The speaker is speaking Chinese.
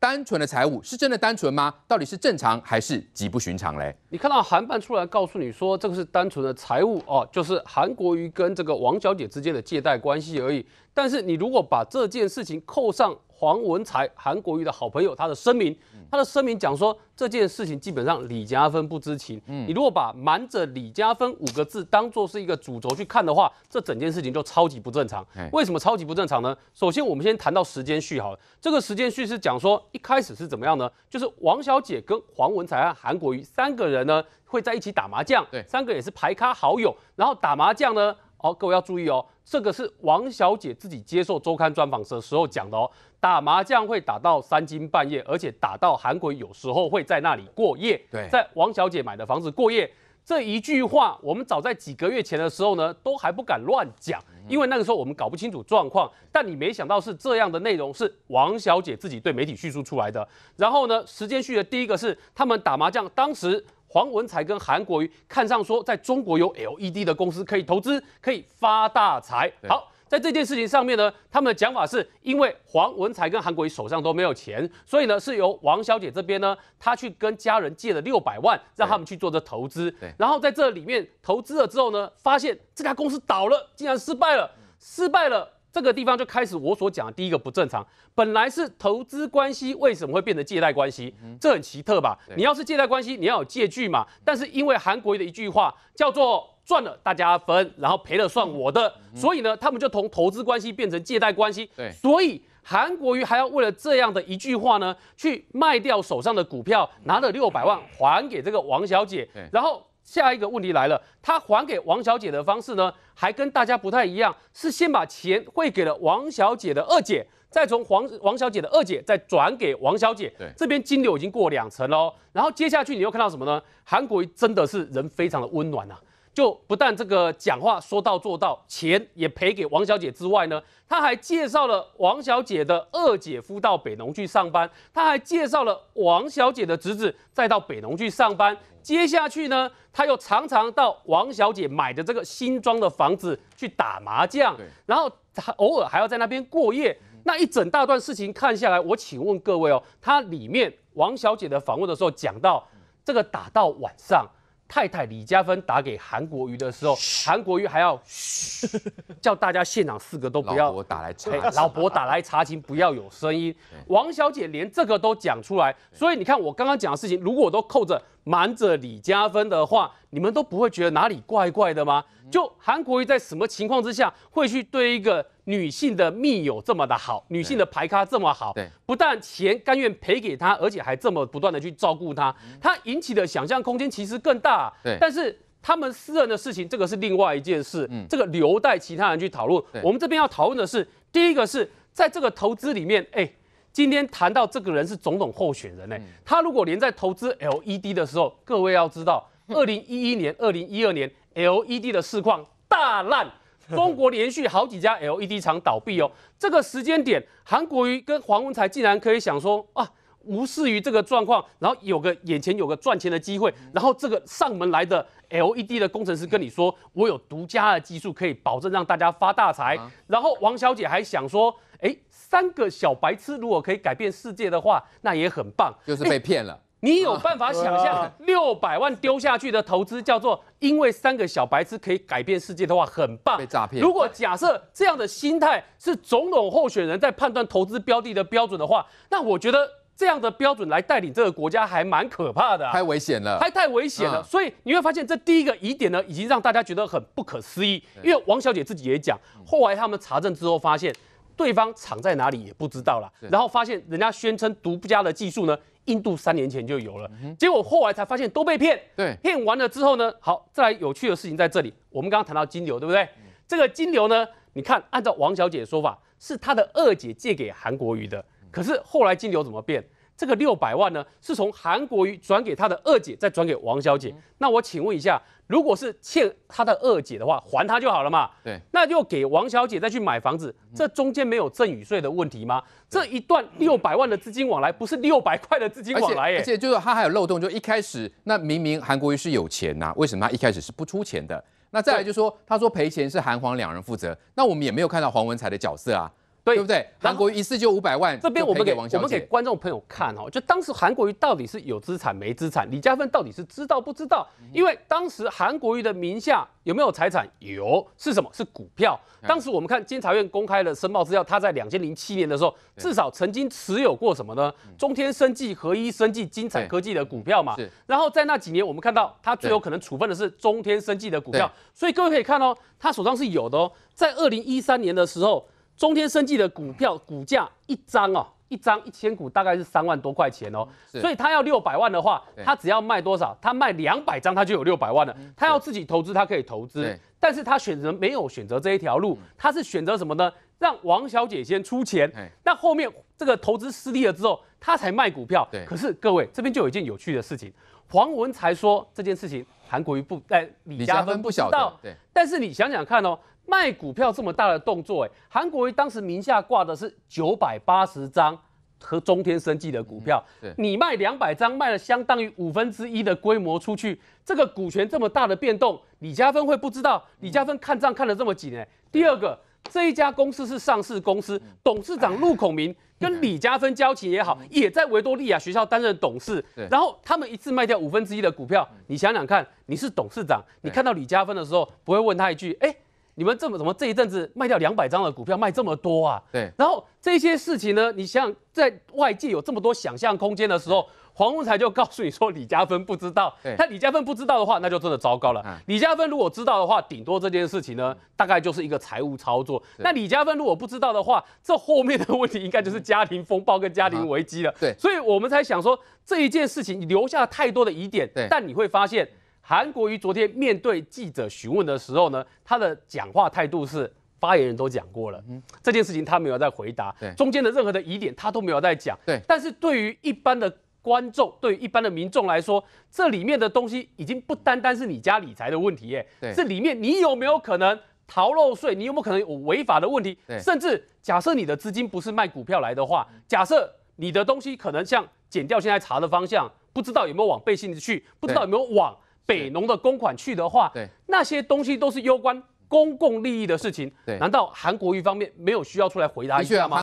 单纯的财务是真的单纯吗？到底是正常还是极不寻常嘞？你看到韩办出来告诉你说，这个是单纯的财务哦，就是韩国瑜跟这个王小姐之间的借贷关系而已。但是你如果把这件事情扣上黄文才、韩国瑜的好朋友他的声明，他的声明讲说这件事情基本上李嘉芬不知情。嗯，你如果把瞒着李嘉芬五个字当做是一个主轴去看的话，这整件事情就超级不正常。为什么超级不正常呢？首先我们先谈到时间序好了，这个时间序是讲说一开始是怎么样呢？就是王小姐跟黄文才、韩国瑜三个人呢会在一起打麻将，对，三个也是排咖好友，然后打麻将呢。好，各位要注意哦，这个是王小姐自己接受周刊专访的时候讲的哦，打麻将会打到三更半夜，而且打到韩国有时候会在那里过夜，在王小姐买的房子过夜。这一句话，我们早在几个月前的时候呢，都还不敢乱讲，因为那个时候我们搞不清楚状况。但你没想到是这样的内容，是王小姐自己对媒体叙述出来的。然后呢，时间序的第一个是他们打麻将，当时。黄文才跟韩国瑜看上说，在中国有 LED 的公司可以投资，可以发大财。好，在这件事情上面呢，他们的讲法是因为黄文才跟韩国瑜手上都没有钱，所以呢是由王小姐这边呢，她去跟家人借了六百万，让他们去做这投资。然后在这里面投资了之后呢，发现这家公司倒了，竟然失败了，失败了。这个地方就开始我所讲的第一个不正常，本来是投资关系，为什么会变成借贷关系？这很奇特吧？你要是借贷关系，你要有借据嘛。但是因为韩国瑜的一句话叫做“赚了大家分，然后赔了算我的”，所以呢，他们就从投资关系变成借贷关系。所以韩国瑜还要为了这样的一句话呢，去卖掉手上的股票，拿了六百万还给这个王小姐。然后。下一个问题来了，他还给王小姐的方式呢，还跟大家不太一样，是先把钱汇给了王小姐的二姐，再从王王小姐的二姐再转给王小姐。对，这边金流已经过两层喽。然后接下去你又看到什么呢？韩国真的是人非常的温暖呐，就不但这个讲话说到做到，钱也赔给王小姐之外呢，他还介绍了王小姐的二姐夫到北农去上班，他还介绍了王小姐的侄子再到北农去上班。接下去呢，他又常常到王小姐买的这个新装的房子去打麻将，然后偶尔还要在那边过夜。那一整大段事情看下来，我请问各位哦，他里面王小姐的访问的时候讲到，这个打到晚上。太太李嘉芬打给韩国瑜的时候，韩国瑜还要嘘，叫大家现场四个都不要。老婆打来查，老婆打来查情，不要有声音。王小姐连这个都讲出来，所以你看我刚刚讲的事情，如果都扣着瞒着李嘉芬的话，你们都不会觉得哪里怪怪的吗？就韩国瑜在什么情况之下会去对一个？女性的密友这么的好，女性的排咖这么好，不但钱甘愿赔给她，而且还这么不断的去照顾她，她引起的想象空间其实更大。但是他们私人的事情，这个是另外一件事，嗯，这个留待其他人去讨论。我们这边要讨论的是，第一个是在这个投资里面，哎，今天谈到这个人是总统候选人，呢？他如果连在投资 LED 的时候，各位要知道，二零一一年、二零一二年 LED 的市况大烂。中国连续好几家 LED 厂倒闭哦，这个时间点，韩国瑜跟黄文才竟然可以想说啊，无视于这个状况，然后有个眼前有个赚钱的机会，然后这个上门来的 LED 的工程师跟你说，我有独家的技术可以保证让大家发大财，然后王小姐还想说，哎，三个小白痴如果可以改变世界的话，那也很棒，就是被骗了。你有办法想象六百万丢下去的投资叫做因为三个小白痴可以改变世界的话，很棒。被诈骗。如果假设这样的心态是总统候选人在判断投资标的的标准的话，那我觉得这样的标准来带领这个国家还蛮可怕的，太危险了，还太危险了。所以你会发现这第一个疑点呢，已经让大家觉得很不可思议。因为王小姐自己也讲，后来他们查证之后发现。对方厂在哪里也不知道了，然后发现人家宣称独家的技术呢，印度三年前就有了，结果后来才发现都被骗。对，骗完了之后呢，好，再来有趣的事情在这里，我们刚刚谈到金流，对不对？这个金流呢，你看，按照王小姐的说法，是她的二姐借给韩国瑜的，可是后来金流怎么变？这个六百万呢，是从韩国瑜转给他的二姐，再转给王小姐。那我请问一下，如果是欠他的二姐的话，还他就好了嘛？对，那就给王小姐再去买房子，这中间没有赠与税的问题吗？这一段六百万的资金往来，不是六百块的资金往来？而且，而且就是他还有漏洞，就一开始那明明韩国瑜是有钱呐，为什么他一开始是不出钱的？那再来就说，他说赔钱是韩黄两人负责，那我们也没有看到黄文才的角色啊。对不对？韩国瑜一次就五百万，这边我们给我们给观众朋友看哦。就当时韩国瑜到底是有资产没资产？李家芬到底是知道不知道？因为当时韩国瑜的名下有没有财产？有，是什么？是股票。当时我们看监察院公开的申报资料，他在两千零七年的时候至少曾经持有过什么呢？中天生技、合一生技、金彩科技的股票嘛。然后在那几年，我们看到他最有可能处分的是中天生技的股票。所以各位可以看到，他手上是有的哦。在二零一三年的时候。中天生技的股票股价一张哦，一张一千股大概是三万多块钱哦，所以他要六百万的话，他只要卖多少？他卖两百张，他就有六百万了。他要自己投资，他可以投资，但是他选择没有选择这一条路，他是选择什么呢？让王小姐先出钱，那后面这个投资失利了之后，他才卖股票。可是各位这边就有一件有趣的事情，黄文才说这件事情。韩国瑜不，哎，李家芬不知道，但是你想想看哦，卖股票这么大的动作，哎，韩国瑜当时名下挂的是九百八十张和中天生技的股票，你卖两百张，卖了相当于五分之一的规模出去，这个股权这么大的变动，李家芬会不知道？李家芬看账看得这么紧，哎。第二个，这一家公司是上市公司，董事长陆孔明。跟李嘉芬交情也好，也在维多利亚学校担任董事。然后他们一次卖掉五分之一的股票，你想想看，你是董事长，你看到李嘉芬的时候，不会问他一句，哎？你们这么怎么这一阵子卖掉两百张的股票卖这么多啊？对。然后这些事情呢，你想在外界有这么多想象空间的时候，黄宏才就告诉你说李嘉芬不知道。他李嘉芬不知道的话，那就真的糟糕了。嗯。李嘉芬如果知道的话，顶多这件事情呢，大概就是一个财务操作。那李嘉芬如果不知道的话，这后面的问题应该就是家庭风暴跟家庭危机了。对。所以我们才想说这一件事情留下太多的疑点。但你会发现。韩国瑜昨天面对记者询问的时候呢，他的讲话态度是，发言人都讲过了，这件事情他没有在回答，对，中间的任何的疑点他都没有在讲，对，但是对于一般的观众，对于一般的民众来说，这里面的东西已经不单单是你家理财的问题耶，对，这里面你有没有可能逃漏税，你有没有可能有违法的问题，甚至假设你的资金不是卖股票来的话，假设你的东西可能像减掉现在查的方向，不知道有没有往背信去，不知道有没有往。北农的公款去的话，那些东西都是攸关公共利益的事情。难道韩国瑜方面没有需要出来回答一下吗？